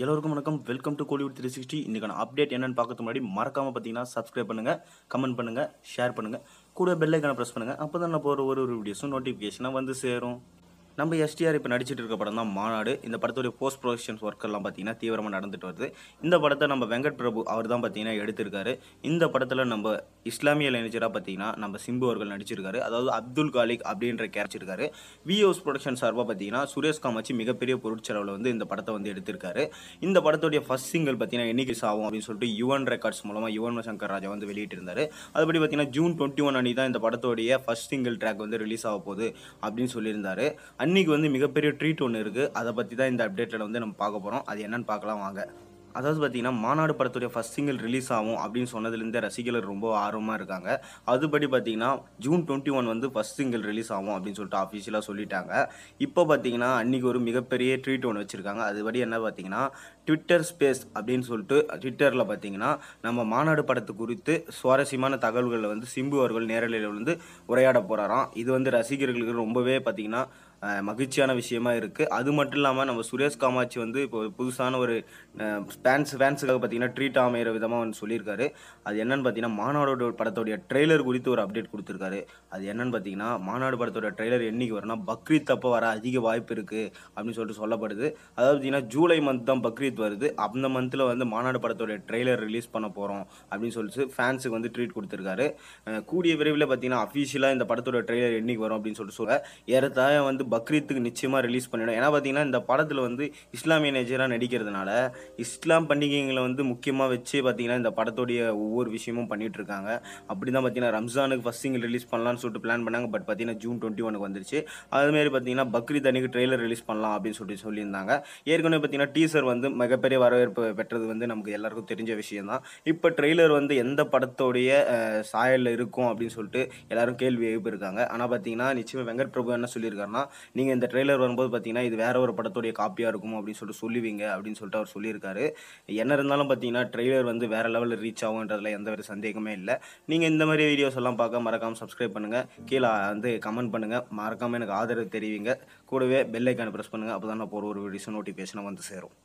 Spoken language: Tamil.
எல்லோருக்கும் வணக்கம் welcome to Kollywood three sixty இன்றைக்கான அப்டேட் என்னென்னு பார்க்கறதுக்கு முன்னாடி மறக்காமல் பார்த்தீங்கன்னா சப்ஸ்கிரைப் பண்ணுங்கள் கமெண்ட் பண்ணுங்கள் ஷேர் பண்ணுங்கள் கூட பெல்லைக்கான ப்ரெஸ் பண்ணுங்கள் அப்போ தான் நான் போகிற ஒரு ஒரு வீடியோஸும் நோட்டிஃபிகேஷனாக வந்து சேரும் நம்ம எஸ்டிஆர் இப்போ நடிச்சிட்டு இருக்க படம் தான் மாநாடு இந்த படத்துடைய போஸ்ட் ப்ரொடக்ஷன்ஸ் ஒர்க்கெல்லாம் பார்த்தீங்கன்னா தீவிரமாக நடந்துட்டு வருது இந்த படத்தை நம்ம வெங்கட் பிரபு அவர் தான் பார்த்தீங்கன்னா எடுத்திருக்காரு இந்த படத்தில் நம்ம இஸ்லாமிய லைனேஜராக பார்த்தீங்கன்னா நம்ம சிம்பு அவர்கள் நடிச்சிருக்காரு அதாவது அப்துல் காலிக் அப்படின்ற கேரச்சிருக்காரு விஓஸ் ப்ரொடக்ஷன் சார்பாக பார்த்தீங்கன்னா சுரேஷ் காமாச்சி மிகப்பெரிய பொருட்செலவில் வந்து இந்த படத்தை வந்து எடுத்திருக்காரு இந்த படத்துடைய ஃபஸ்ட் சிங்கிள் பார்த்தீங்கன்னா என்னைக்கு சாகும் அப்படின்னு சொல்லிட்டு யுவன் ரெக்கார்ட்ஸ் மூலமாக யுவன் சங்கர் ராஜா வந்து வெளியிட்டிருந்தார் அதுபடி பார்த்தீங்கன்னா ஜூன் டுவெண்ட்டி ஒன் அன்னி தான் இந்த படத்தோடைய ஃபஸ்ட் சிங்கிள் ட்ராக் வந்து ரிலீஸ் ஆக போகுது அப்படின்னு சொல்லியிருந்தாரு அன்னைக்கு வந்து மிகப்பெரிய ட்ரீட் ஒன்று இருக்குது அதை பற்றி தான் இந்த அப்டேட்டில் வந்து நம்ம பார்க்க போகிறோம் அது என்னென்னு பார்க்கலாம் வாங்க அதாவது பார்த்திங்கன்னா மாநாடு படத்துடைய ஃபஸ்ட் சிங்கிள் ரிலீஸ் ஆகும் அப்படின்னு சொன்னதுலேருந்தே ரசிகர்கள் ரொம்ப ஆர்வமாக இருக்காங்க அதுபடி பார்த்தீங்கன்னா ஜூன் டுவெண்ட்டி ஒன் வந்து ஃபஸ்ட் சிங்கிள் ரிலீஸ் ஆகும் அப்படின்னு சொல்லிட்டு அஃபிஷியலாக சொல்லிட்டாங்க இப்போ பார்த்தீங்கன்னா அன்றைக்கி ஒரு மிகப்பெரிய ட்ரீட் ஒன்று வச்சுருக்காங்க அதுபடி என்ன பார்த்தீங்கன்னா ட்விட்டர் ஸ்பேஸ் அப்படின்னு சொல்லிட்டு ட்விட்டரில் பார்த்தீங்கன்னா நம்ம மாநாடு படத்து குறித்து சுவாரஸ்யமான தகவல்களை வந்து சிம்பு அவர்கள் நேரலையில் வந்து உரையாட போகிறாராம் இது வந்து ரசிகர்களுக்கு ரொம்பவே பார்த்திங்கன்னா மகிழ்ச்சியான விஷயமா இருக்குது அது மட்டும் இல்லாமல் நம்ம சுரேஷ் காமாட்சி வந்து இப்போ புதுசான ஒரு ஃபேன்ஸ் ஃபேன்ஸுக்காக பார்த்தீங்கன்னா ட்ரீட் அமைகிற விதமாக வந்து சொல்லியிருக்காரு அது என்னென்னு பார்த்தீங்கன்னா மாநாடோட படத்தோடைய ட்ரெய்லர் குறித்து ஒரு அப்டேட் கொடுத்துருக்காரு அது என்னென்னு பார்த்தீங்கன்னா மாநாடு படத்தோட ட்ரெய்லர் என்னைக்கு வரும்னா பக்ரீத் அப்போ வர அதிக வாய்ப்பு இருக்குது அப்படின்னு சொல்லிட்டு சொல்லப்படுது அதாவது பார்த்தீங்கன்னா ஜூலை மந்த் தான் பக்ரீத் வருது அந்த மந்தில் வந்து மாநாடு படத்தோடைய ட்ரெய்லர் ரிலீஸ் பண்ண போகிறோம் அப்படின்னு சொல்லிட்டு ஃபேன்ஸுக்கு வந்து ட்ரீட் கொடுத்துருக்காரு கூடிய விரைவில் பார்த்தீங்கன்னா அஃபீஷியலாக இந்த படத்தோட ட்ரெய்லர் என்னைக்கு வரும் அப்படின்னு சொல்லிட்டு சொல்ல ஏறத்தாய வந்து பக்ரீத்துக்கு நிச்சயமாக ரிலீஸ் பண்ணிடும் ஏன்னா பார்த்தீங்கன்னா இந்த படத்தில் வந்து இஸ்லாமிய நேச்சராக நடிக்கிறதுனால இஸ்லாம் இஸ்லாம் பண்டிகைகளை வந்து முக்கியமாக வச்சு பார்த்தீங்கன்னா இந்த படத்துடைய ஒவ்வொரு விஷயமும் பண்ணிகிட்ருக்காங்க அப்படி தான் பார்த்தீங்கன்னா ரம்ஜானுக்கு ஃபஸ்ட் சிங்கிள் ரிலீஸ் பண்ணலாம்னு சொல்லிட்டு பிளான் பண்ணாங்க பட் பார்த்தீங்கன்னா ஜூன் டுவெண்ட்டி ஒனுக்கு வந்துருச்சு அதுமாரி பார்த்தீங்கன்னா பக்ரீத் அன்னைக்கு ட்ரெய்லர் ரிலீஸ் பண்ணலாம் அப்படின்னு சொல்லிட்டு சொல்லியிருந்தாங்க ஏற்கனவே பார்த்திங்கன்னா டீசர் வந்து மிகப்பெரிய வரவேற்பு பெற்றது வந்து நமக்கு எல்லாருக்கும் தெரிஞ்ச விஷயம் தான் இப்போ ட்ரெய்லர் வந்து எந்த படத்தோடைய சாயலில் இருக்கும் அப்படின்னு சொல்லிட்டு எல்லோரும் கேள்வி எழுப்பியிருக்காங்க ஆனால் பார்த்திங்கன்னா நிச்சயமாக வெங்கட் பிரபு என்ன சொல்லியிருக்காருன்னா நீங்கள் இந்த ட்ரெய்லர் வரும்போது பார்த்தீங்கன்னா இது வேற ஒரு படத்துடைய காப்பியாக இருக்கும் அப்படின்னு சொல்லிட்டு சொல்லுவீங்க அப்படின்னு சொல்லிட்டு அவர் சொல்லியிருக்காரு என்ன இருந்தாலும் பார்த்தீங்கன்னா ட்ரெய்லர் வந்து வேறு லெவலில் ரீச் ஆகும்ன்றதுல எந்த ஒரு சந்தேகமே இல்லை நீங்கள் இந்த மாதிரி வீடியோஸ் எல்லாம் பார்க்க மறக்காமல் சப்ஸ்கிரைப் பண்ணுங்கள் கீழே வந்து கமெண்ட் பண்ணுங்கள் மறக்காமல் எனக்கு ஆதரவு தெரிவிங்க கூடவே பெல் ஐக்கானை ப்ரெஸ் பண்ணுங்கள் அப்போ தான் நான் போகிற ஒரு வீடியோஸ் நோட்டிஃபிகேஷனை வந்து சேரும்